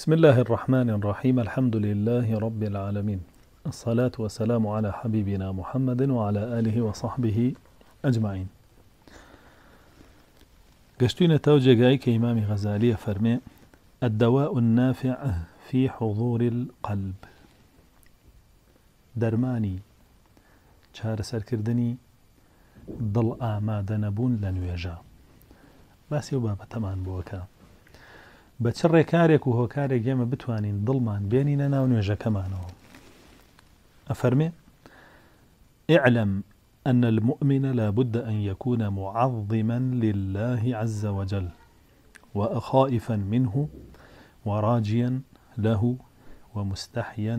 بسم الله الرحمن الرحيم الحمد لله رب العالمين الصلاة والسلام على حبيبنا محمد وعلى آله وصحبه أجمعين قشتين تو إمام غزالية فرمي الدواء النافع في حضور القلب درماني چار سركردني ضل آماده نبون لنويجا بس يبابا تمان بوكا بە چ ڕێکارێک و هۆکارێک ئێمە بتوانین دڵمان بێنینە ناو نوێژەکەمانەوە أفرمي اعلم أن المؤمن لا بد أن يكون معظما لله عز وجل وخائفا منه وراجيا له ومستحيا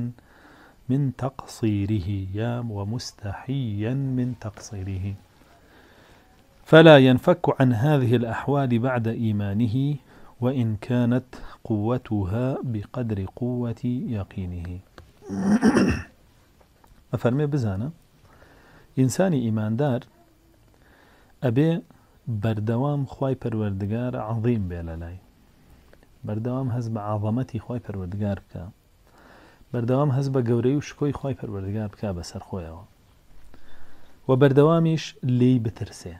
من تقصيره يا ومستحيا من تقصيره فلا ينفك عن هذه الأحوال بعد إيمانه وإن كانت قوتها بقدر قوة يقينه أفرمي بزانا إنساني إيمان دار أبي بەردەوام خی پەروەردگار عظیم بێ لە لای بەردەوام هەز بە عظەمەتی خی پەروەردگار بکە بەردەوام هەز بە گەورەی و شکۆی خی پەروەردگار بکە بەسەر خۆیەوە و بەردەوامیش لی بترسێ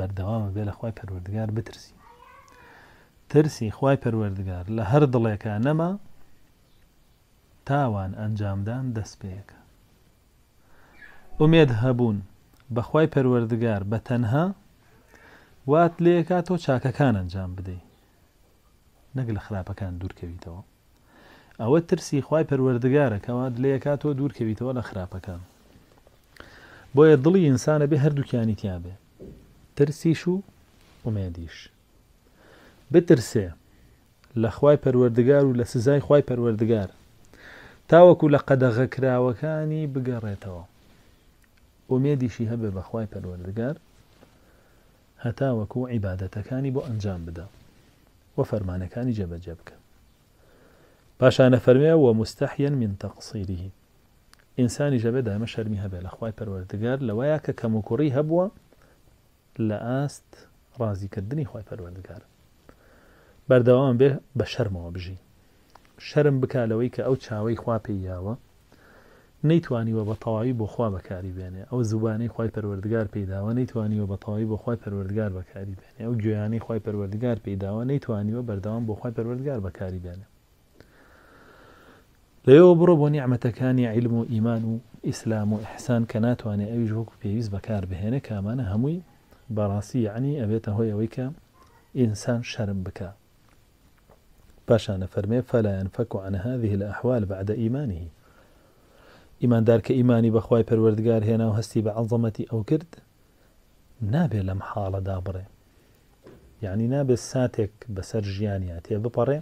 بەردەوامە بێ لە خی پەروەردگار بترسی ترسی خی پەروەردگار لە هەر دڵێکە نەما تاوان ئەنجامدان دەست پێیەکە ئومێد هەبوون بەخوای پەروەردگار بە تەنها وات لێکا تۆ چاکەکان ئەنجام بدەی نەک لە خراپەکان دوورکەویتەوە ئەوە ترسی خی پەروەردگارەکەەوە لێکا تۆ دوورکەویتەوە لە خراپەکان بۆیە دڵی ئینسانە بێ هەردووکیانی تیاابێ ترسیش و ئومێدیش بترسێ لە خی پەروەردگار و لە سزای خی پەروەردگار تاوەکو لە قەدەغە کراوەکانی بگەڕێتەوە ئومێدیشی هەبێ بە خی پەروەردگار هەتاوەکو عیباەتەکانی بۆ ئەنجام بدە وە فەرمانەکانی جێبەجێ بکە پاشانە فەرمێ وە مستەحەن من تەقسیری ئینسانی ژەبێ دامە شەرمی هەبێ لە خی پەروەردگار لەوەیە کە کەموکوڕی هەبووە لە ئاست ڕازیکردنی خۆی پەروەردگار بەردەوام بێ بە شەرمەوە بژین شەرم بکالەوەی کە ئەو چاوەی خوا پێیاوە نەیتوانیوە بە تەواوی بۆ خوا بەکاری بێنێ ئەو زبانەی خی پەروەردگار پیداوە نەیتوانیوە بە تەواوی بۆ خی پەروەردگار بەکاری بێنێ ئەو گویانەی خی پەروەردگار پیداوە نەیتوانیوە بەردەوام بۆ خی پەروەردگار بەکاری بێنێ لەوە بڕۆ بۆ نیعممەتەکانی عیلم و ئیمان و ئیسلام و ئەحسان کە ناتوانێت ئەویش وەکو پێویست بەکار بهێنە کامانە هەمووی بەڕاستی یعنی ئەبێتە هۆی ئەوەی کە ئینسان شەرم بکە پاشانە فەرمێ فەلایەن فەک و ئەنەهاذه لە ئەحوال بەعدە ئیمانی ئیماندار کە ئیمانی بەخوای پەروەردگار هێنا و هەستی بە عەڵزەمەتی ئەو کرد نابێت لەم حاڵەدا بڕێ یعنی نابێت ساتێک بەسەر ژیانیا تێ بپەڕێ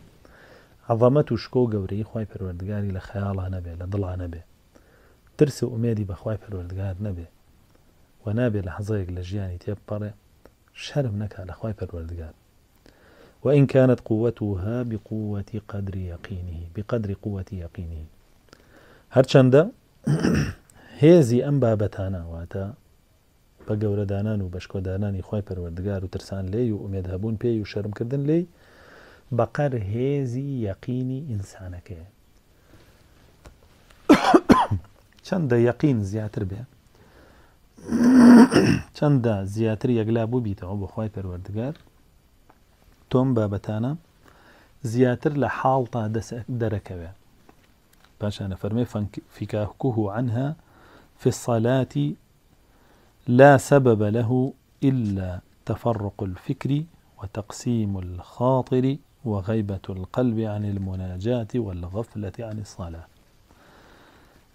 عەڵەمەت و شکۆ گەورەی خی پەروەردگاری لە خەیاڵە نەبێ لە دڵانە بێ ترس و ئومێدی بەخوای پەروەردگار نەبێت و نابێ لە تيب لە ژیانی تێبپەڕێ شەرم نەکە لە وإن كانت قوتها بقوة قدر يقينه بقدر قوة يقينه هەرچەندە هێزی ئەم بابەتانەواتە بە دانان و بەشکۆدانانی خی پەروەردگار و ترسان لي و ئومێد هەبوون پێی و شەرمکردن لێی بەقەر هێزی یەقینی ئینسانەکەی چەندە یەقین زیاتر بێ چەندە زیاتر یەکلا بوو بیتەوە بۆ خی پەروەردگار تۆم بابەتانە زیاتر لە حاڵتا دەرەکەوێ پاشانە فەرمێ فیکاکوه عنها في الصلاة لا سبب له إلا تفرق الفكر وتقسيم الخاطر وغيبة القلب عن المناجاة والغفلة عن الصلاة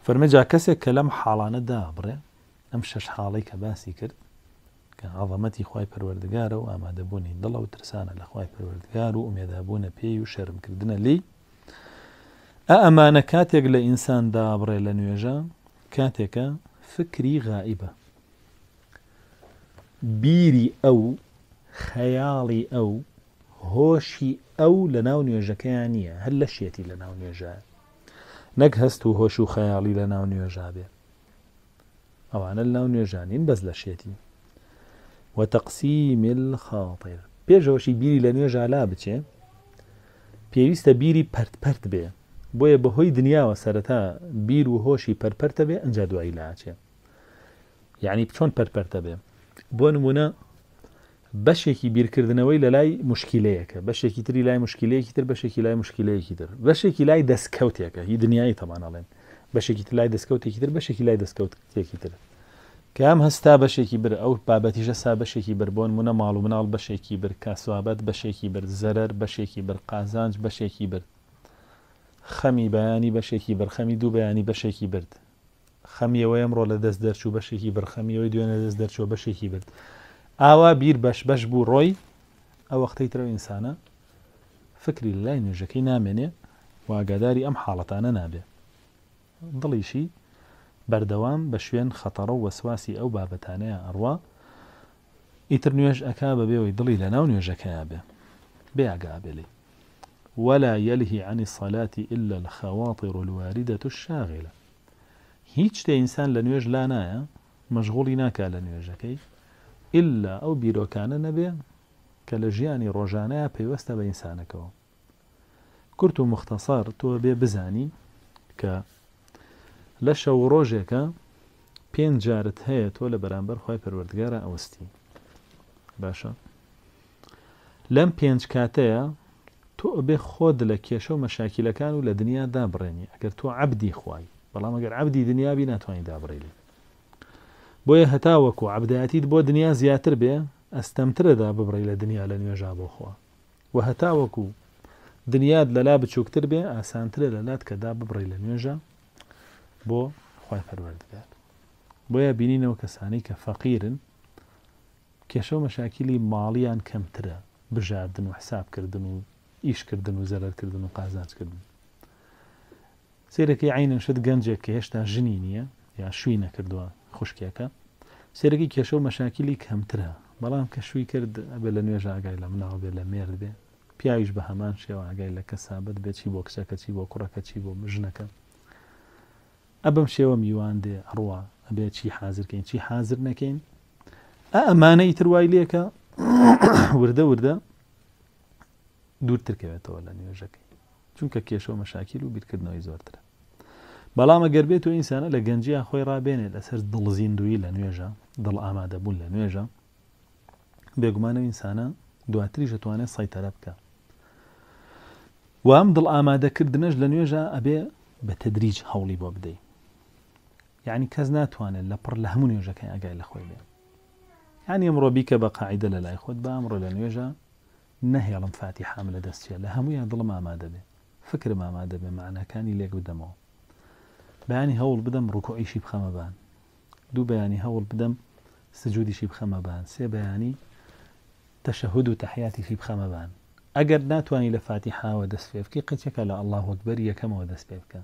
فرمجا كسك كلام حالان دابره ئەم شەش حاڵی کە باسی کرد کە عظەمەتی خی پەروەردگارە و ئامادەبوونی دڵە و ترسانە لە خی پەروەردگار و ئومێدابوونە پێی و شەرمکردنە لی ئەمانە کاتێک لە ئینسان دابڕێ لە نوێژە کاتێکە فکری غائبە بیری ئەو خەیاڵی ئەو هۆشی ئەو لە ناو نوێژەکەیان نییە هەر لە شێتی لە ناو نوێژە نەک هەست و هۆش و خەیاڵی لە ناو نوێژا بێت ئەوانە ناو نوێژانین بەس لە شێتی وە تەقسی میل خاڵتەیر پێشەوەشی بیری لە نوێژالا بچێ پێویستە بیری پەرتپەرت بێ بۆیە بەهۆی دنیاوە سەرەتا بیر و هۆشی پەرپەرتە بێ ئەنج دوایی لاچێ یعنی چۆن پەرپەرتە بێ بۆ نمونە بەشێکی بیرکردنەوەی لە لای مشکلەیەەکە بەشێکی تری لای مشکلەیەکی تر بەشێکی لای مشکلەیەکی تر بەشێکی لای دەستکەوتێکە هی دنیای تەمانەڵێن بەشێکی لای دەستکەوتێکی تر بەشێکی لای دەستکەوتێکی تر کام هەستا بەشێکی بر ئەو بابەتیژە سا بەشێکی بربوون منە ماڵ و مناڵ بەشێکی بر کاسوابەت بەشێکی بر زەرەر بەشێکی بر قازانج بەشێکی بر خەمی بەیانی بەشێکی بەرخەمی دوو بەیانی بەشێکی برد خەمیەوە ئەمڕۆ لە دەست دەرچوو بەشێکی بەرخەمیەوەی دوێنە دەست دەرچوە بەشێکی برد ئاوا بیر بەش بەش بوو ڕۆی ئەو وەختەی ترەوە ئینسانە فکری لای نوێژەکەی نامێنێ واگاداری ئەم حاڵەتانە نابێت دڵیشی بەردەوام بە شوێن خەتەڕە و وەسواسی ئەو بابەتانەیە ئەڕوا ئیتر نوێژ ئەک بە بێەوەی دڵی لە ناو نوێژەکەیا بێ بێگابێلی ولا يلهي عن الصلاة إلا الخواطر الواردة الشاغلة هیچ شتێ ئینسان لە نوێژ لا نایە مەژغوڵی ناکا لە نوێژەکەی ئللا ئەو بیرۆکانە نەبێ کە لە ژیانی ڕۆژانەیە پەیوەستە بە ئینسانەکەەوە کورت و مختەسەر تۆ بێ بزانی کە لە شەو ڕۆژێکە پێنج جارت هەیە تۆ لە بەرامبەر خی پەروەردگارە ئەوستی باشە لەم پێنج کاتەیە تۆ ئەبێ خۆت لە کێشە و مەشاکیلەکان و لە دنیا دابڕێنی ئەگەر تۆ عبدی خوای بەڵام ئەگەر عبدی دنیابی ناتوانین دابڕێنی بۆیە هەتا وەکو عبدایەتیت بۆ دنیا زیاتر بێ ئەستەمترەدا ببڕی لە دنیا لە نوێژا بۆخوا و هەتا وەکو دنیاد لەلا بچووکتر بێ ئاسانترە لەلات کەدا ببڕی لە نوێژە بۆ خی پەروەردگار بۆیە بینینەوە کەسانی کە فەقیرن کێشە و مەشاکیلی ماڵیان کەمترە بژاردن و حسابکردن و ئیشکردن و زەرەرکردن و قازانجکردن سێرەکەی عینن شت گەنجێک کە هێشتا ژنی نییە یا شووی نەکردووە خوشکێکە سێرەکی کێشە و مەشاکیلی کەمترە بەڵام کە شووی کرد بێ لە نوێژ ئاگای لە مناو بێ لە مێرد بێ پیاویش بە هەمان شێوە ئاگای لە کەسابەت بێت چی بۆ کچەکە چی بۆ کوڕەکە چی بۆ مژنەکە ئەبم شێوە میوان دێ ڕوە ئەبێ چی حازرکەین چی حازر نەکەین ئەمانە ئیتروای لێکە وردە وردە دوورترکەوێتەوە لە نوێژەکەی چونکە کێشەوە مەشاکیل و بیرکردنەوەی زۆرترە بەڵامە گەربێت و ئینسانە لە گەنجیا خۆی ڕابێنێت لەسەر دڵزیندوی لە نوێژە دڵ ئامادەبوون لە نوێژە بێگومانە ئینسانە دواتری ژەتوانێت سایتەرە بکە وام دڵ ئامادەکردنش لە نوێژە ئەبێ بە تدریج هەوڵی بۆ بدەیت یعنی کەس ناتوانێت لە پڕ لە هەموو نوێژەکەی ئەگای لە خۆی بێن یانی ئەمڕۆ بیکە بە قاعدە لە لای خۆت بە ئەمڕۆ لە نوێژە نەهێڵم فاتی حام لە دەستیە لە هەموویان دڵم ئامادە بێ فکر ئامادە بێ معنەکانی لێک بدەمەوە بەیانی هەوڵ بدەم ڕووکۆئیشی بخەمەبان دوو بەیانی هەوڵ بدەم سجودیشی بخەمەبان سێ بەیانی تەشەهود و تەحیاتیشی بخەمەبان ئەگەر ناتوانانی لە فاتی حاوە دەست پێ بکەی قچێکە لە ئەلله وەکبەر یەکەمەوە دەست پێ بکە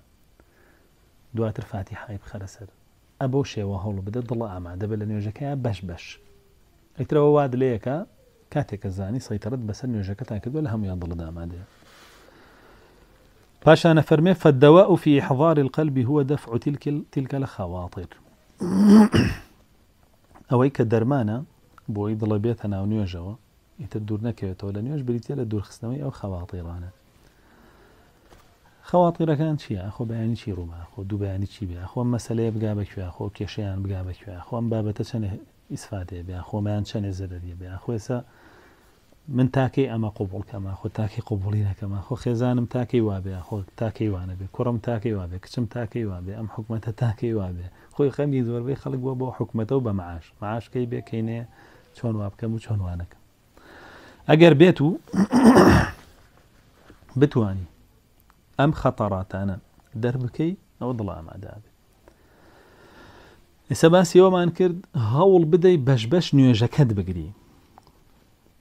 دواتر فاتحه بخەرە سەر ابو بەو شێوە هەوڵ ضل دڵە دبل بە بش بش بەش واد ئیترەوە وا دلەیەەکە سيطرت بس سەیتەرت بەسەر هم يضل لە هەمویان دڵدا ئامادەیە انا فرمي فالدواء في إحضار القلب هو دفع تلك تلك الخواطر أويك درمانا بۆی دڵە بێتە ناو نوێژەوە ئیتر دوور نەکەوێتەوە لە نوێژ بریتە لە دوورخستنەوەی ئەو خەواتیرەکان چییە خۆ بەیانی چی ڕووما خۆ دووبیانی چی بیا خۆم مەسلەیە بگا بەکوێ خۆ کێشیان بگا بەکوێ خۆم بابەتە چەند ئیسفادێ بیا خۆمان چەندێ زەرەریە بیا خۆێسا من تاکەی ئەمە قوبڵکەمە خۆ تاکی قوبڵینەکەمە خۆ خێزانم تاکەی وابێ خۆ تاکەی وانە بێ کوڕم تاکەی وابێ کچم تاکەی وابێ ئەم حکوومەتە تاکەی وابێ خۆی خەمی زۆربەی خەڵک بووە بۆ حکوومەتە و بە معاش معاشکەی بێکەینێ چۆن وابکەم و چۆنوانەکەم ئەگەر بێت و بتانی ئەم خەتەڕاتانە دەربکەی ئەوە دڵ ئامادابێت ئێستا باسیەوەمان کرد هەوڵ بدەی بەشبەش نوێژەکەت بگری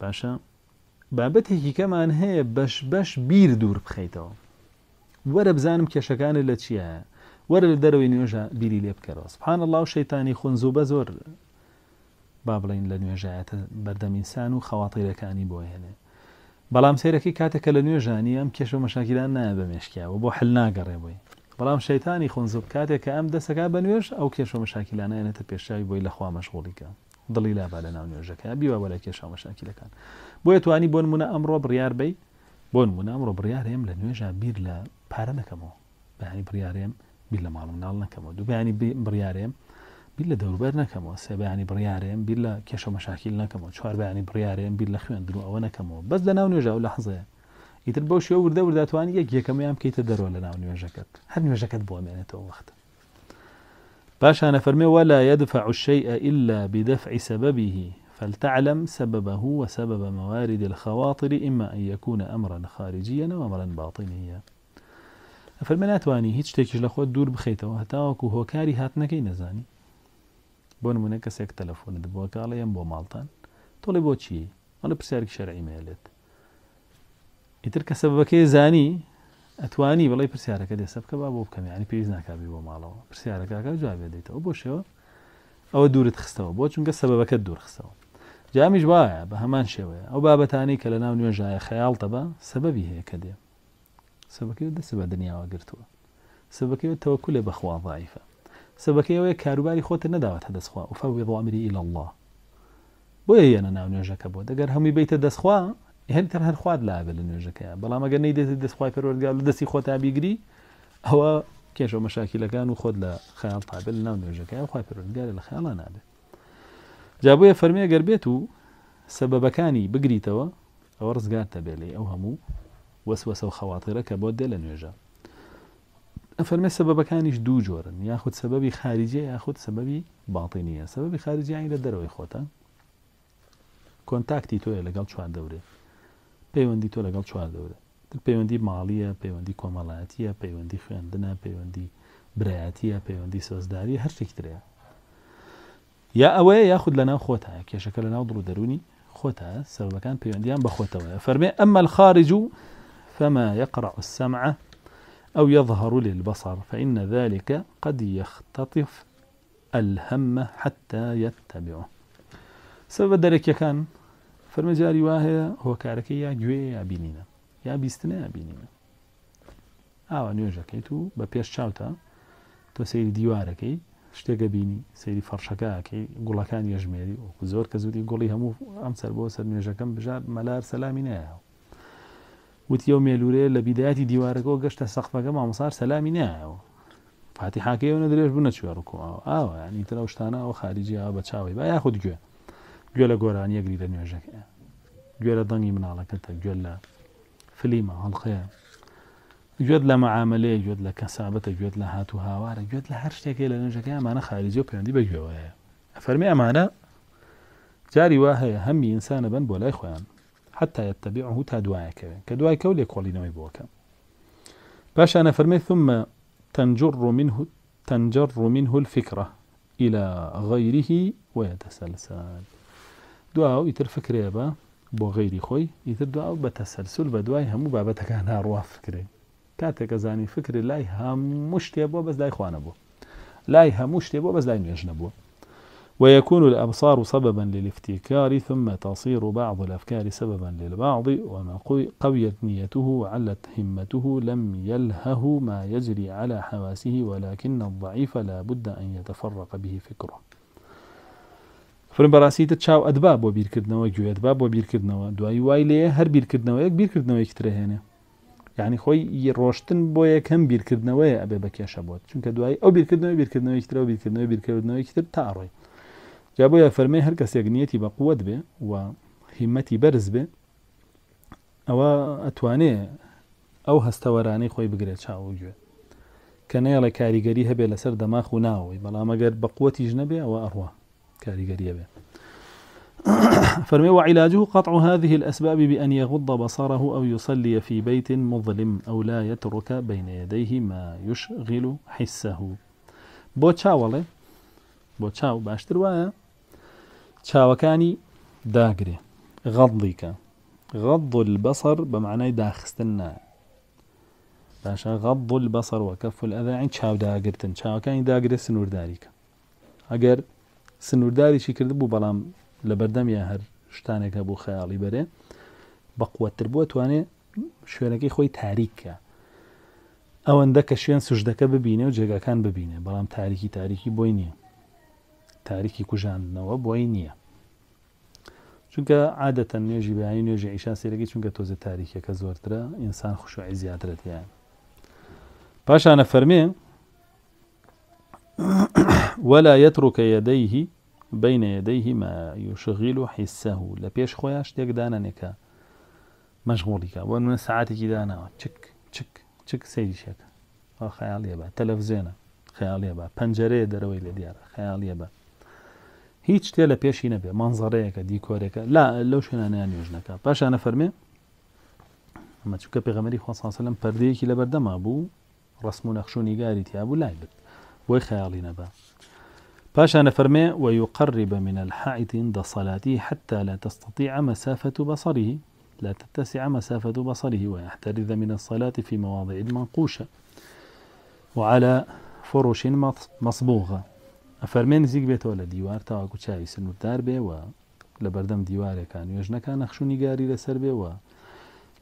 باشە بابەتێکی کەمان هەیە بەشبەش بیر دوور بخەیتەوە وەرە بزانم کێشەکانت لە چیە وەرە لە دەرەوەی نوێژە بیری لێ بکەرەوە سبحان الله شەیتانی خونز و بە زۆر با بڵین لە نوێژایەتە بەردەمینسان و خەواتیرەکانی بۆ هێنێ بەڵام سیرەکەی کاتێکە لە نوێژانی ئەم کێش و مەشاکیران نایە بە مێشکیاوە بۆ حل ناگەڕێبووی بەڵام شەیتانی خۆنزب کاتێک کە ئەم دەسەکە بە نوێژ ئەو کێش و مەشاکیلانەنێتە پێشاوی بۆی لەخوا مەشغۆڵیکە دڵی لابا لە ناو نوێژەکە بیوە بە لە کێشا مەشاکیلەکان بۆیە توانی بۆن منە ئەمڕۆ بڕیار بی بۆن منە ئەمڕۆ بڕیار هێم لە نوێژە بیر لە پارە نەکەمەوە بەانی بڕیارێم بیر لە ماڵم ناڵ نەکەمەوە دووبیانی بڕیارێم بیر لە دەوروبەر نەکەمەوە سێبیانی بڕیارێن بیر لە کێشە مەشاکیل نەکەمەوە چوار بەیانی بڕیارێن بیر لە خوێندن و ئەوە نەکەمەوە بەس لە ناو نوێژە و لە حەزەیە ئیتر بەو شێ وردە ورداتوانی یەک یەکەمەیان بکەیتە دەرەوە لە ناو نوێژەکەت بوم یعنی تو وقت باش انا فرمي ولا يدفع الشيء إلا بدفع سببه فلتعلم سببه وسبب موارد الخواطر إما أن يكون أمرا خارجيا وأمرا باطنيا فالمناتواني هيتش تيكش شتێکیش دور خۆت دوور بخیتەوە كاري هۆکاری هاتنەکەی نزاني بۆ نمونە کەسێک تەلەفۆن دەبووە کاڵە ئەم بۆ ماڵتان تۆڵی بۆچی ئەە پرسیارک شەرعیمێلێت ئیتر کە سەبەکەی زانی ئەتوانی بەڵی پرسیارەکە دێ سەبکە با بۆ بکەمیانی پێویست ناکبی بۆ ماڵەوە پرسیارەکەکە جوابێ دەیتەوە بۆ شێوە ئەوە دوورت خستەوە بۆ چونکە سەبەکە دوور خستەوە جامیش وایە بە هەمان شێوەیە ئەو بابەتانی کە لە ناو نوێژایە خەیاڵتە بە سەبەبی هەیە کە دێ سەبەکەی دەسە بە دنیاوە گرتووە سەبەکەی تەوەکو لێ بەخواڵ ضعیفە سبەکەیەوەی کاروباری خۆتە نەداوەتە دەستخوا وفە وێڵامری ئیل الله بۆیە یەنە ناو نوێژەکە بۆ دەگەر هەمووی بیتە دەستخوا هێنتر هەر خوارد لابێت لە نوێژەکە بەڵام ئەگەر نەی دێتێت دەستخوای پەروەردگار لە دەستی خۆتا بیگری ئەوە کێشە مەشاکیلەکان و خۆت لە خەیاڵ تابل ناو نوێژەکە خخوای پەروەردگار لە خەیاڵان نابێت جابویە فەرمیە گەر بێت و سەبەکانی بگریتەوە ئەوە ڕزگارتە بێ لێ ئەو هەموو وەسوەسە و خەواترە کە بۆ دێ لە نوێژە ئەفەرمە سببەکانیش دوو جۆرن یاخود سببی خارجیە یاخود سببی باڵی نیە سببی خارجیانی لە دەرەوەی خۆتە کۆنتاکتی تۆیە لەگەڵ چوار دەورێ پەیوەندی تۆ لەگەڵ چوار دەورە پەیوەندی ماڵیە پەیوەندی کۆمەڵایەتە پەیوەندی خوێندنە پەیوەندی برایەتە پەیوەندی سۆزداری هەرشتێک ترەیە یا ئەوەیە یاخود لەناو خۆتە کێشەکە لەناو دڵ و دەرونی خۆتە سەرەکان پەیوەندیان بەخۆتەوە فەرمێ ئەمە خارج و فما يقرع السمعه أو يظهر للبصر فإن ذلك قد يختطف الهم حتى يتبعه سبب ذلك كان فالمجاري واهي هو كاركي یا بینینە يا بیستنە یا بینینە ئاوا آه، نوێژەکەیت و بە پێش چاوتە تۆ سەیری دیوارەکەی شتێکە بینی سەیری فەرشەکەکەی گوڵەکان یەژمێری قولا كان کە زودی گوڵی هەموو ئەم سەر بۆ سەر نوێژەکەم بژار ملار سەلامی وتیە و مێلوورەیە لە بیداەتی دیوارەکەەوە گەشتە سەخفەکە مامەسار سەلامی نایەوە فاتی حاکەونە درێژ بوو نەچوێ ڕکوەوە ئاوە ینی ترە شتانەوە خارجیەوە بە چاوی با یاخود گوێ گوێ لە گۆرانی یەگری لە نوێژەکە گوێ لە دەنگی مناڵەکەتە گوێ لە فلیمە هەڵقەیە گوێت لە مەعاملەیە گوێت لە کەسابەتە گوێت لە هاتو هاوارە گوێت لە هەر شتێکی لە نوێژەکە ئەمانە خارجی و پەیوەندی بە گوێوەیە ئەفەرمی ئەمانە جاری وا هەیە هەمی ئینسانە بن بۆ لای خۆیان حتى يتبعه تا دواك كدواي كولي نوي بوكا باش أنا فرمي ثم تنجر منه تنجر منه الفكرة إلى غيره ويتسلسل دعاء يتر فكري با بو غيري خوي يتر دو بتسلسل بدواي همو بابتك انا بابەتەکان فكرة كاتك زاني فكرة فکری لای هەموو بس بۆ بەس لای خوانە بوو بس هەموو شتێ ويكون الأبصار سببا للافتكار ثم تصير بعض الأفكار سببا للبعض وما قويت نيته وعلت همته لم يلهه ما يجري على حواسه ولكن الضعيف لا بد أن يتفرق به فكره فرم تشاو أدباب أدباب وبير بەڕاستیتە چاو ئەدباب بۆ بیرکردنەوە گوێ ئەدباب بۆ بیرکردنەوە دوایی وای لێ هەر بیرکردنەوە یەک بیرکردنەوەی ترە هێنێ یعنی خۆی ڕۆشتن بۆ یەکەم بیرکردنەوەی ئەبێ بە کێشە بۆت چونکە دوای ئەو بیرکردنەوە بیرکردنەوەی ترەوە بیرکردنەوە بیرکردنەوەی تر تا تعرف جابوا يا فرمي هر كسي اغنيتي بە قوت بێ و برز بەرز او اتواني او ئەو خوي خۆی بگرێت چاوگوێ کە نێڵە کاریگەری هەبێ لسر دماغ و ناوەی بەڵام ئەگەر بە قوتیش نەبێ او اروا كاريغريا به فرمي وعلاجه قطع هذه الأسباب بأن يغض بصره أو يصلي في بيت مظلم أو لا يترك بين يديه ما يشغل حسه بو بو تشاو باشتر وايه چاوەکانی داگرێ غەڵیکە غەڵ بەسەر بە معنای داخستن نایە باشە غەڵ بەسەر وەکە فول ئەداین چاوداگرتن چاوەکانی داگرێ سنوورداریکە ئەگەر سنوورداریشی کرد بوو بەڵام لە بەردەمیان هەر شتانێکە بوو خەیاڵی بەرێ بە قوتر بووە توانێت شوێنەکەی خۆی تاریکە ئەوەندە کە شوێن سوشدەکە ببینێ و جێگاکان ببینێ بەڵام تاریکی تاریکی بۆی نییە تاریکی کوژاندنەوە بۆی نییە چونکە عادەتە نوێژی بەانی نوێژی ئیشان سێرەگەی چونکە تۆزە تاریکەکە زۆرترە ئینسان خوشوعی زیاترەتیان پاشانە فەرمێ ولا يترك يديه بين يديه ما يشغل حسه لە پێش خۆیان شتێک دانانێکە مەشغوڵیکە بۆ منە سعاتێکی داناوە چک چک چک سەیریشەکە خەیاڵ لێبە تەلەڤزێنە خەیاڵ لێبە پەنجەرەیە دەرەوەی لە دیارە خەیاڵ لێبە هیچ شتێ لە پێشی نەبێ مانزەڕەیەەکە دیکۆرێکە لا لەو شوێنانیان نوێژنەکە پاشانە فەرمێ ئەمە چکە پێغەمەری خۆسانسەلم پردەیەکی لە بەردەما بوو ڕسم و نەخشوونی گاری تیابوو لای بت بۆی خەیاڵی نەبە باشا نفرمي ويقرب من الحائط عند صلاته حتى لا تستطيع مسافة بصره لا تتسع مسافة بصره ويحترز من الصلاة في مواضع منقوشة وعلى فرش مصبوغة ئەفەرمێ زیگ بێتەوە لە دیوار و چاوی سنووردار بێەوە لە بەردەم دیوارەکان نوێژنەکان نەخشوونی گاری و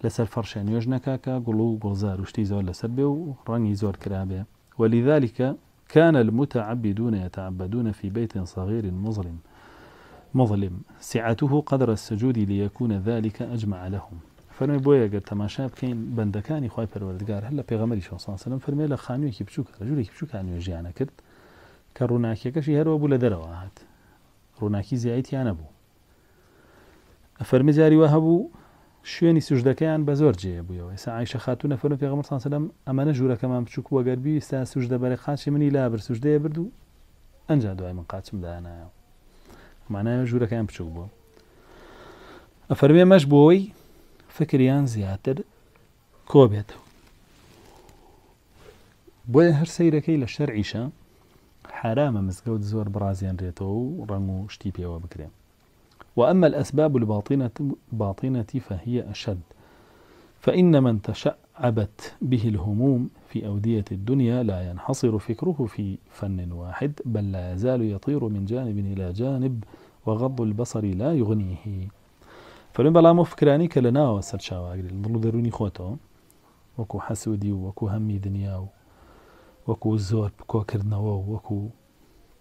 لسر فرشان یوش نوێژنەکەکە که گلو گلزار وشتی زۆر لسر بێ و ڕەنی زۆر کرابێ ولذلك كان المتعبدون يتعبدون في بيت صغير مظلم مظلم سعته قدر السجود ليكون ذلك أجمع لهم فرمي بويا قد تماشا بكين بندكاني خواي پروردگار هلا پیغمبري شو صلى الله عليه وسلم فرمي لخانوي كي رجولي كي بشوك يجي أنا كرد کە ڕووناکیەکەشی هەروە بوو لە دەرەوە هات ڕووناکی زیاییتیانە بوو فەرمیجاری وە هەبوو شوێنی سوژدەکەیان بە زۆر جێ بوویەوە سا عیشە خاتونە فەرم پێغمە ساسەدەم ئەمەە ژوورەکەمان بچووک وەگەربی ستا سوژدە بەرە قاچی منی لا بر سوژدەیە برد و ئەنج دوای من قاچم دانایە مانایە ژوورەکەیان بچوک بووە ئەفەرمێ مەش بۆەوەی فکریان زیاتر کۆبێتەوە بۆیە هەر سەیرەکەی لە شەر ئیشە حرام مزگەوت زور برازيان ريتو ڕەنگ شتيبي وبكري وأما الأسباب الباطنة, باطنة فهي أشد فإن من تشعبت به الهموم في أودية الدنيا لا ينحصر فكره في فن واحد بل لا يزال يطير من جانب إلى جانب وغض البصر لا يغنيه فلن بلا مفكراني كلنا وسرشاوا أقري دەرونی وكو حسودي وكو همي دنياو وەکو زۆر بکۆکردنەوە وەکو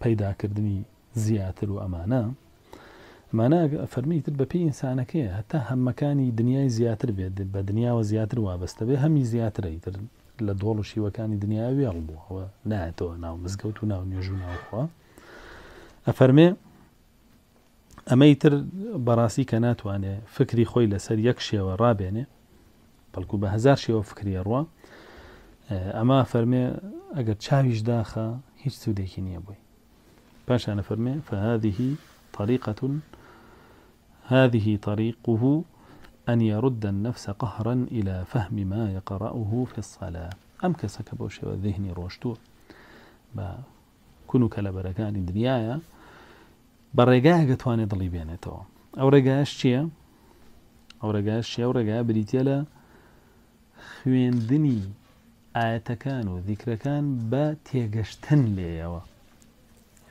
پەیداکردنی زیاتر و ئەمانە مانە فەرمیتر بە پێی ئینسانەکەی هەتا هەممەکانی دنیای زیاتر بێت بە دنیاوە زیاتر وابەستە بێ هەمی زیاترەیتر لە دۆڵ و شیوەکانی دنیا وێڵ بووەوە نایەتەوە ناو مزگەوت و ناو نوێژ و ناوخوا ئەفەرمێ ئەمەیتر بەڕاستی کە ناتوانێ فکری خۆی لەسەر یەک شێوە ڕابێنێ بەڵکو بە هزار شێوە فکریە ڕوە فرمي فەرمێ ئەگەر چاویش هيش هیچ سوودێکی بوي باش انا فرمي فهذه طريقة هذه طريقه أن يرد النفس قهرا إلى فهم ما يقرأه في الصلاة أم كسك بوشي وذهني روشتو با كنو كالبركان دنيايا بەڕێگایە ضلي بيانتو أو ئەو ڕێگایش أو ئەو ڕێگایش أو و بريتيا لا خوين دني ئاەتەکان كان دیکرەکان بە تێگەشتن لێەوە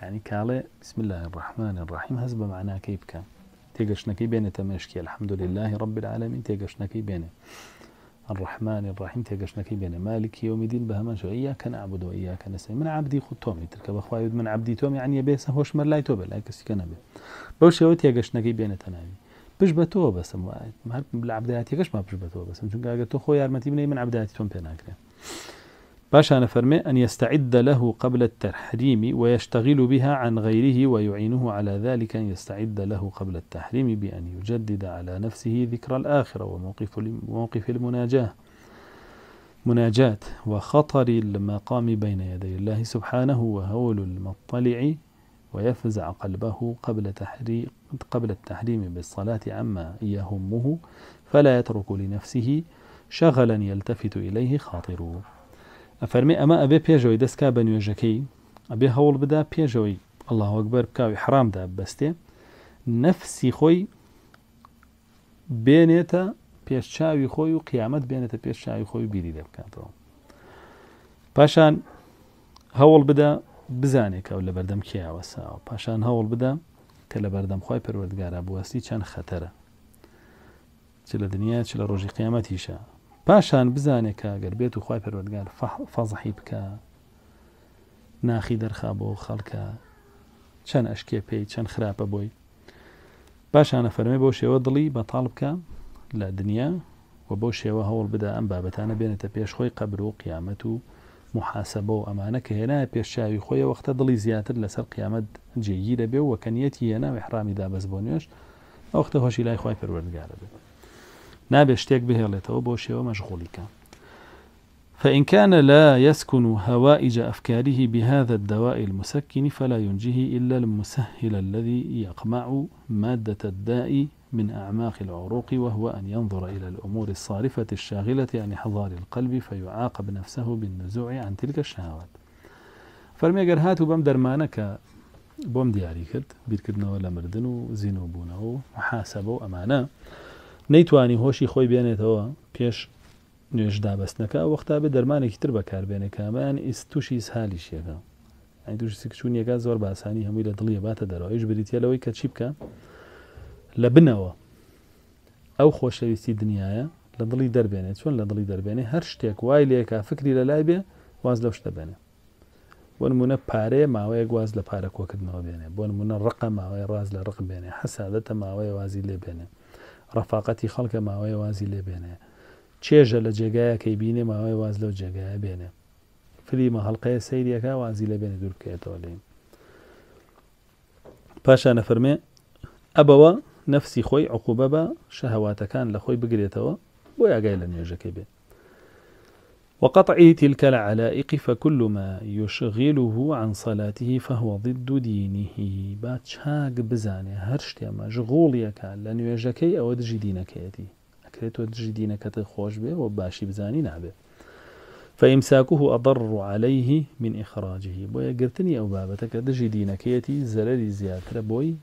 يعني کاڵێ بسم الله الرحمن الرحیم معنا كيف كان بکە كي بينه مشکی الحمد لله رب العالمین كي بينه الرحمن الرحیم تێگەشتەکەی بێنە مالك يوم الدين هەمان شوی إياك نعبد وإياك یاکە نسەی من عبدي خود تۆمی ترکە بەخوایت من عبدی تۆمی عنیە يعني بێسە هۆشمە لای تۆ بە لای کەسیکە نەبێ بوش شێوە تێگەشتەکەی تنامي ناوی پش بە تۆ بەسم وایت هەر لە عبداتی گەشما پش بە تۆ بەسم چونکە ئەگە تۆ خۆ یارمەتی بنەی من عبداتي توم بيناكرين باشا نفرمي أن يستعد له قبل التحريم ويشتغل بها عن غيره ويعينه على ذلك أن يستعد له قبل التحريم بأن يجدد على نفسه ذكر الآخرة وموقف موقف المناجاة مناجاة وخطر المقام بين يدي الله سبحانه وهول المطلع ويفزع قلبه قبل تحريم قبل التحريم بالصلاة عما يهمه فلا يترك لنفسه شغلا يلتفت إليه خاطره ئەفەرمێ ئەمە ئەبێ پێشەوەی دەستکا بە نوێژەکەی ئەبێ هەوڵ بدا پێشەوەی ئەله وەکبەر بکاوی حرامدا بەستێ نەفسی خۆی بێنێتە پێشچاوی خۆی و قیامەت بێنێتە پێشچوی خۆی بیری لێ بکاتەوە پاشان هەوڵ بدا بزانێکەوە لە بەردەم کیاوە ساوە پاشان هەوڵ بدا کە لە بەردەم خی پەروەردگارە بوەستی چەند خەتەرە چ لە دنیا چ لە ڕۆژی قیامەتیشە پاشان بزانێت کاگەر بێت و خی پەروەگار فەزحی بکە ناخی دەرخا بۆ خەڵکە چەند ئەشکێ پێی چەند خراپە بۆی باشانە فەرمی بۆ شێوە دڵی بەتاڵ بکە لە دنیا و بۆ شێوە هەوڵ بدا ئەم بابەتانە بێنێتە پێش خۆی قبر و قیامەت و محاسبە و ئەمانە کە هێنا پێشچاوی خۆی وەختە دڵی زیاتر لەسەر قیامەت جێگیرە بێ و وەکەنیەتی هێنا و حرامی دابەست بۆ نوێش ئەوختە هۆشی لای خی پەروەردگارە بێت نابێ به بهێڵێتەوە بۆ شێوە مەشغوڵیکە فإن كان لا يسكن هوائج أفكاره بهذا الدواء المسكن فلا ينجيه إلا المسهل الذي يقمع مادة الداء من أعماق العروق وهو أن ينظر إلى الأمور الصارفة الشاغلة عن حضار القلب فيعاقب نفسه بالنزوع عن تلك الشهوات فرمي هاتو بم درمانك بوم دياري كرد بيركدنا ولا مردن وزينوبونا ومحاسبة امانه نەیتوانی هۆشی خۆی بێنێتەوە پێش نوێژ دابستنەکە وەختا بێ دەرمانێکی تر بەکار بێنێ کامیان ئیس تووشی ئیسهالیشیەکە ئەین تووش سکچوونیەکە زۆر باسانی هەمووی لە دڵیە باتە دەرەوە هیچ بریتێلەوەی کە چی بکە لە بنەوە ئەو خۆشەویستی دنیاە لە دڵی دەربێنێت چۆن لە دڵی دەربێنێ هەر شتێک وای لێکا فکری لە لای بێ واز لەو شتە بێنێ بۆ نمونە پارەیە ماوەیە گواز لە پارە کۆکردنەوە بێنێ بۆ نمونە ڕق ماوەی ڕاز لە ڕق بێنێ حەسادەتە ماوەیە وازی لێ بێنێ ڕەفاقەتی خەڵکە ماوەی وازی لێ بێنێ چێژە لە جێگایەکەی بینێ ماوەی واز لەو جێگایە بێنێ فریمە هەڵلقەیە سەیریەکە وازی لە بێنێ دوورکێتەوە لێم پاشانە فەرمێ ئەبەوە نفسی خۆی عقوبە بە شەهواتەکان لە خۆی بگرێتەوە بۆ یاگای لە نوێژەکەی بێت وقطع تلك العلائق فكل ما يشغله عن صلاته فهو ضد دينه باتشاك بزاني هرشتيا مشغول يكا لن يجكي او تجي دينك يتي اكريت دجي دينك تخوش به وباشي بزاني نابه فإمساكه أضر عليه من إخراجه بويا قرتني أو بابتك تجي دينك يتي زلالي زياتر بوي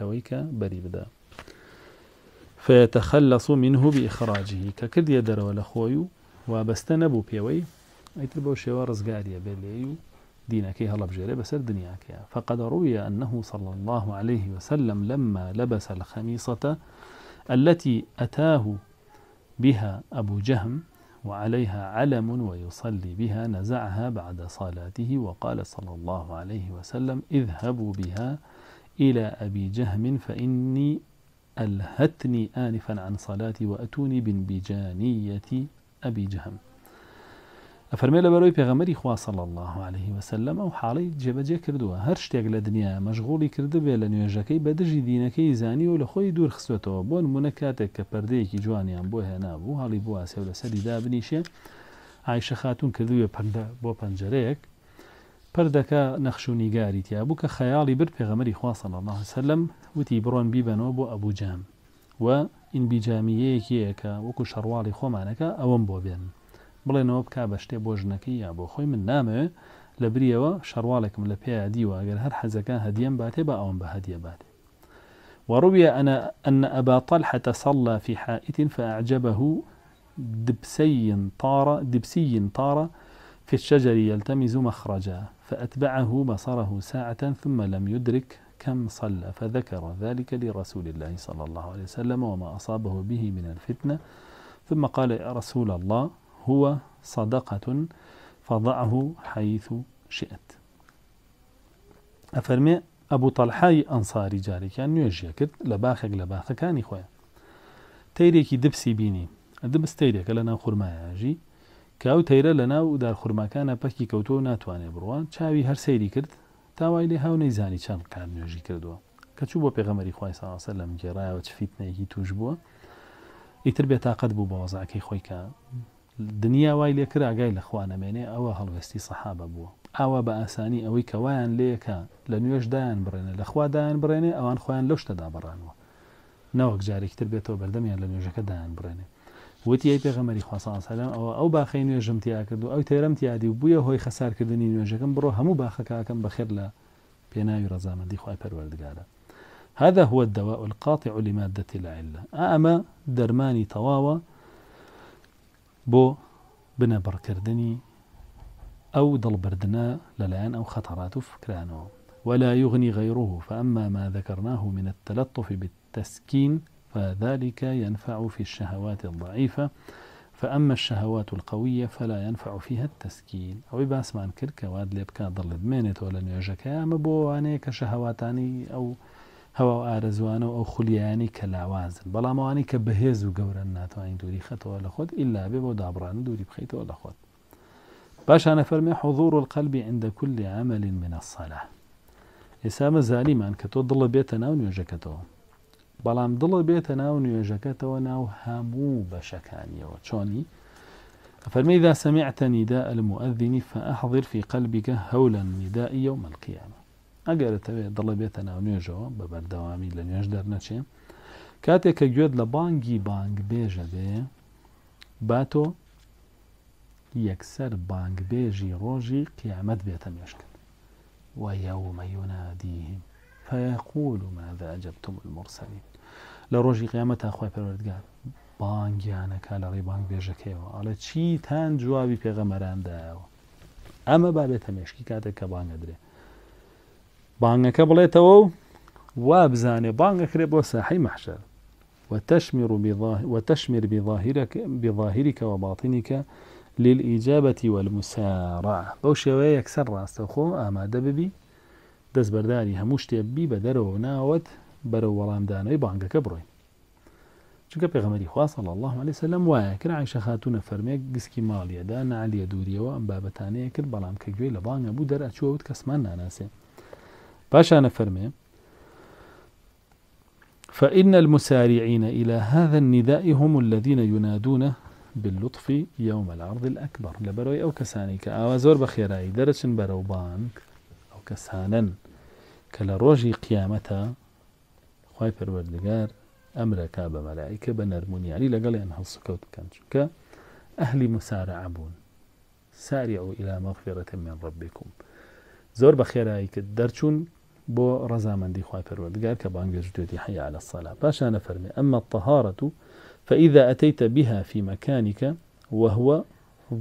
لويك بري بدا فيتخلص منه بإخراجه ككد يدر ولا خويو وابەستە نەبوو بيوي ئەیتر بەو شيوا ڕزگاریە بێ دينا كي هلا بجيري الدنيا كي فقد روي أنه صلى الله عليه وسلم لما لبس الخميصة التي أتاه بها أبو جهم وعليها علم ويصلي بها نزعها بعد صلاته وقال صلى الله عليه وسلم اذهبوا بها إلى أبي جهم فإني ألهتني آنفا عن صلاتي وأتوني بنبجانيتي ئەبی جەهم ئەفەرمێ لە بەرەوەی پێغەمەری خواصل الله عليه وسلم ئەو حاڵی جێبەجێ کردووە هەر شتێک لە دنیا مەشغۆڵی کردبێ لە نوێژەکەی بەدژی دینەکەی زانی و لە خۆی دوور خستێتەوە بۆ نمونە کاتێک کە پردەیەکی جوانیان بۆ هێنابوو هەڵی بواسێ و لەسەری دابنیشێ عیشە خاتون کردووە پەردە بۆ پەنجەرەیەک پردەکە نەخشوونیگاری تیا بوو کە خەیاڵی بر پێغەمەری خواصل الله وسلم وتی بڕۆن بیبەنەوە بۆ ئەبوجام و این بیجامیه ئینبیجامیەیەکی ەکە وەکو شەڕواڵی که ئەوەم بۆ بین بڵێنەوە بک که شتێ بۆ ژنەکەی یا بۆ خوی من نامه لبریه و لە بریەوە شەڕواڵێکم لە پێیا دیوەگەر هەر حەزەکە هەدیەم باتێ بە ئەوم بە هەدیە باتێ وروي أنا أن أبا طلحة صلى في حائط فأعجبه دبسي طار دبسي طار في الشجر يلتمس مخرجا فأتبعه بصره ساعة ثم لم يدرك كم صلى فذكر ذلك لرسول الله صلى الله عليه وسلم وما أصابه به من الفتنة ثم قال يا رسول الله هو صدقة فضعه حيث شئت أفرمي أبو طلحة أنصاري جاري كان کرد لە باخێک لە باخەکانی خۆیان تیرێکی دبسي بيني دبس تيريك لنا ناو خورمایاژی كاو تيرا لنا ودار دار كان باكي كوتو ناتواني بروان شاوي هر سيري كرت تاوای لێ هاو نەیزانی چەند کار نوێژی کردووە کە چوو بۆ پێغەمەری خی ساسە لەم گێڕایەوە چ فیتنێکی توش بووە ئیتر بێتاقەت بوو بە وەزاکەی خۆی کە دنیا وای لێ کراگای لەخواانەمێنێ ئەوە هەڵوەستی سەحابە بووە ئاوا بە ئاسانی ئەوەی کەوایان لێەکە لە نوێشدایان بڕێنە لە خوادایان بڕێنێ ئەوان خۆیان لەشتەدا بڕانوە نەوەک جارێکتر بێتەوە بەردەمیان لە نوێژەکە دایان بڕێنێ وتی پێغەمەری خواسەسەلام ئەوە ئەو باخی نوێژم تیا کرد و ئەو تێرەم تیادی و بووە هۆی خەسارکردنی نوێژەکەم بڕۆ هەموو لا بەخێر لە پێناوی ڕزامەندی خی پەروەردگارە هذا هو الدواء القاطع لمادة العلة أما درماني تواوى بو بنا بركردني أو ضل بردنا ئەو أو خطرات فكرانه ولا يغني غيره فأما ما ذكرناه من التلطف بالتسكين فذلك ينفع في الشهوات الضعيفة فأما الشهوات القوية فلا ينفع فيها التسكين أو باسمان كر كواد ليبكا ضل دمينت ولا نيوجك يا مبواني كشهواتاني أو هوا وآرزوان أو خلياني كلاوازن بلا کە لاوازن بەڵاموانی کە وعين دوري گەورە ناتوانین دووری خەتەوە لە خۆت ئللا ولا خود باش أنا فرمي حضور القلب عند كل عمل من الصلاة إسامة زالي کە تۆ ضل بيتنا ناو بەڵام دڵە بێتە ناو نوێژەکەتەوە ناو هەموو بەشەکانیەوە چۆنی فەرمی إذا سمعت نداء المؤذن فأحضر في قلبك هولا النداء يوم القيامة ئەگەرەوێت دڵە بێتە ناو نوێژەوە بە بەردەوامی لە نوێژ دەرنەچێ کاتێک کە گوێت لە بانگی بانگ بێژە بێ با تۆ یەکسەر بانگبێژی ڕۆژی قیامەت بێتە مێشکن وە یاومە یۆنادیهیم فيقول ماذا عجبتم المرسلین لە ڕۆژی قیامەتا خۆی پەروەردگار بانگیانەکە لە بانج بانگ على شيء تان جوابي في غمران بابێتە أما کاتێک کە بانگە كبانج بانگەکە بانج و وا وابزاني بانج بۆ ساحی محشر وتشمر بظاهرك بظاهرك وباطنك للإجابة والمسارعة بەو شێوەیە یەکسەر ڕاستەخۆ أما دببي دەستبەرداری هەموو شتێک بی بدر و بر دەرەوە ناوەت بەرە وەڵامدانەوەی بانگەکە بڕۆین چونکە پێغەمەری خواصل الله علیه و سلم وایە کرا عیشە خاتونە فەرمێک گسکی ماڵیەدا نالیە دووریەوە ئەم بابەتانەیە کرد بەڵام کە گوێی لە بانگە بوو دەرەچوەوت کەسمان ناناسێ آن فرمی فإن المسارعين إلى هذا النداء هم الذين ينادون باللطف يوم العرض الأكبر لبروي أو كسانيك أو زور بخيراي درس بروبانك أو كسانا کە لە ڕۆژی قیامەتە خی پەروەردگار ئەمرەکە بە مەلایکە بە نەرمونیانی لەگەڵیان هەڵسکەوت بکەن چونکە ئەهلی مسارە بوون ساری ئەو ئیلا من ڕبیکم زۆر بە خێرایی کرد دەرچوون بۆ ڕزامەندی خی پەروەردگار کە بانگێژ دوێتی حیا لە سەلا پاشانە فەرمی ئەمە تەهارەت و فإذا أتيت بها في مكانك وهو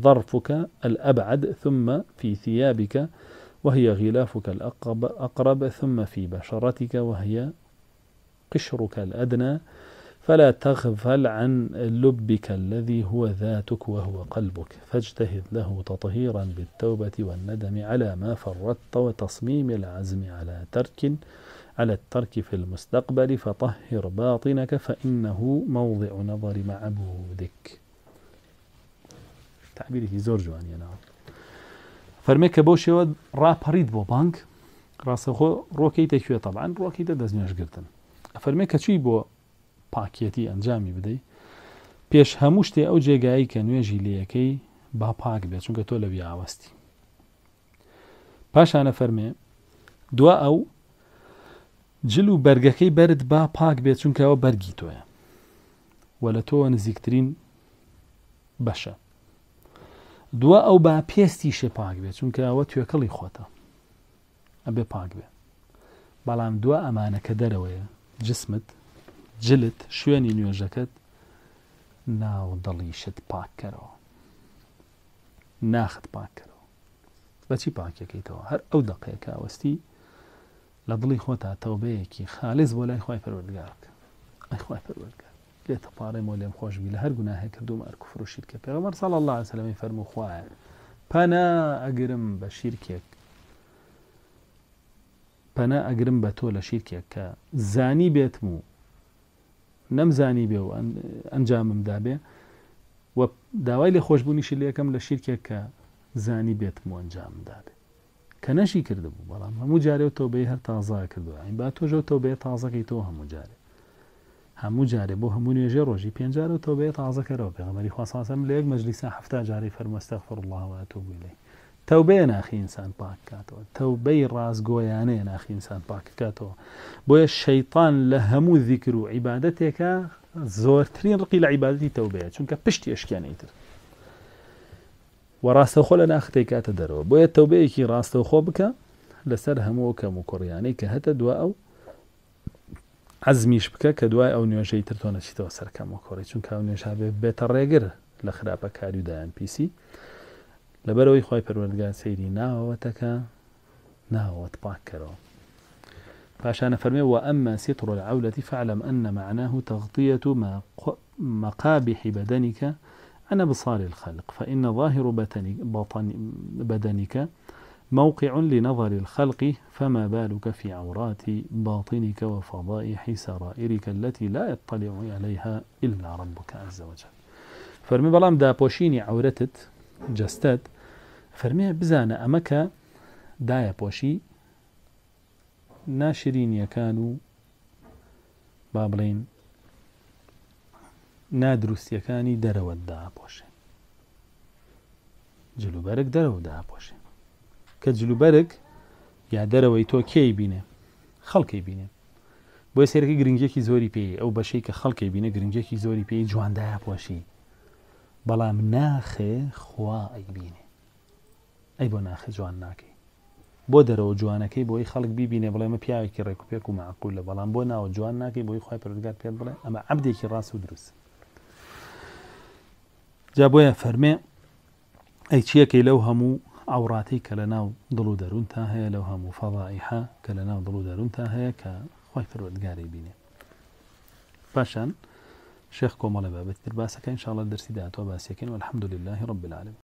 ظرفك الأبعد ثم في ثيابك وهي غلافك الأقرب أقرب ثم في بشرتك وهي قشرك الأدنى فلا تغفل عن لبك الذي هو ذاتك وهو قلبك فاجتهد له تطهيرا بالتوبة والندم على ما فرطت وتصميم العزم على ترك على الترك في المستقبل فطهر باطنك فإنه موضع نظر معبودك تعبيره زور جواني نعم فەرمی کە بۆ شێوە ڕاپەڕید بۆ بانک ڕاستەخۆ ڕۆکەی تەکوێ تەڵان ڕۆکی دە دەستنیێژگرتن فەرمی کەچی بۆ پاکێتی ئەنجامی بدەی پێش هەموو شتێ ئەو جێگایی کە نوێژی لەکەی با پاک بێت چونکە تۆ لە بیاوەستی پاشانە فەرمێ دوا ئەو جل و بەرگەکەی بەرد با پاک بێت چونکەەوە بەرگی تۆیە وە لە تۆ نزیکترین بەشە دووە ئەو با پێستی شێ پاک بێت چونکە ئەوە توێکەڵی خۆتە ئەبێ پاک بێ بەڵام دووە ئەمانەکە دەرەوەیە جسمت جلت شوێنی نوێژەکەت ناو دڵیشت پاککەرەوە ناخت پاککەرەوە بەچی پاکەکەیتەوە هەر ئەو دقەیەکە ئەوەستی لە دڵی خۆتا تەوبەیەکی خالز بۆ لای خی پەروەردگارکە ئەی خی پەروەردگار لێتە پارێمەوە لێم خۆشبی لە هەر گوناهەیە کردوم ئەرکوفر و شیرکە پێغمەر ساڵ الله سلمی فەرموخواە پەنا ئەگرم بە شیرکێک پەنا ئەگرم بە تۆ لە شیرکێک کە زانی بێتم و نەمزانی بێ و ئەنجاممدا بێ و داوای لێ خۆشببوونیشی لەکەم لە شیرکێک کە زانی بێتم و ئەنجامدا بێ کە نەشی کردبوو بەڵام هەموو جارێ تۆ بێ هەر تازا کردو ئەین با تۆژە تۆ بێ تازەکەی تۆ هەموو جارێ همو هەموو جارێ بۆ هەموو نوێژێ ڕۆژی پێنجار و تۆ بێت تازەکەەوە پێغمەری خواسم لە یەک مەجلیسا هەفتا جاری فەرمەستەخفر الله و انسان بوو لێ تەوبێ راز پاکاتەوە تەوبەی ڕازگۆیانەیە ناخیئسان پاککاتەوە بۆیە شەیطان لە هەموو ذکر و عبادتی عیباەتێکە زۆرترین ڕقی لە عیباەتی تەوبەیە چونکە پشتی ئەشکیانەیتر وەڕاستەخۆ لە ناختی کاتە دەرەوە بۆیە تەوبەیەکی ڕاستەوخۆ بکە لەسەر هەموو کەم و کوڕیانەی که هەتە دو او عزمیش بکە کە دوای ئەو نوێژەی تر تۆ نەچیتەوە سەرکەمەوە کۆڕی چونکە ئەو نوێژ بێت بێتە ڕێگر لە خراپە کاری ودایان پیسی لەبەرەوەی خی پەروەردگان سەیری ناوەتەکە ناوەت پاکەرەوە پاشانە فەرمێ و ئەمما سیتڕ العولەتی فعلم أن معناه تغطية ما مقابح بدنك عن بصار الخلق فإن ظاهر بدنك موقع لنظر الخلق فما بالك في عورات باطنك وفضائح سرائرك التي لا يطلع عليها إلا ربك عز وجل فرمي بلام دا بوشيني عورتت جستت فرمي أمك ناشرين ئەمەکە بابلين نادرس يكاني با دا بوشي جلو داپۆشێ درو دا بوشي کە جلوبەرگ یا دەرەوەی تۆ کێی بینێ خەڵکی بینێ بۆی سێرەکە گرنگێکی زۆری پێی ئەو بەشەی کە خەڵکی بینە گرنگێکی زۆری پێی جواندایە پۆشی بەڵام ناخێ خوا ئەی بینێ ئەی بۆ ناخێ جوان ناکەی بۆ دەرەوە جوانەکەی بۆی خەڵک ببینێ بڵێمە پیاوێکی ڕێککوپێک و معقول لە بەڵام بۆ ناوە جوان ناکەی بۆی خی پرگات پێ بڵێ ئەمە عبدێکی ڕاست و دروست جا بۆیە فەرمێ ئەی چیەکەی لەو هەموو ئاوڕاتی کە لە ناو دڵ و دەروون تا هەیە لەو هەموو فەڵائیحا کە لە ناو دڵ و دەروون تا هەیە کە خی پرۆتگاری بینێ پاشان شێخ کۆمەڵە بابەتتر باسەکەین دەرسی و ڕب العالم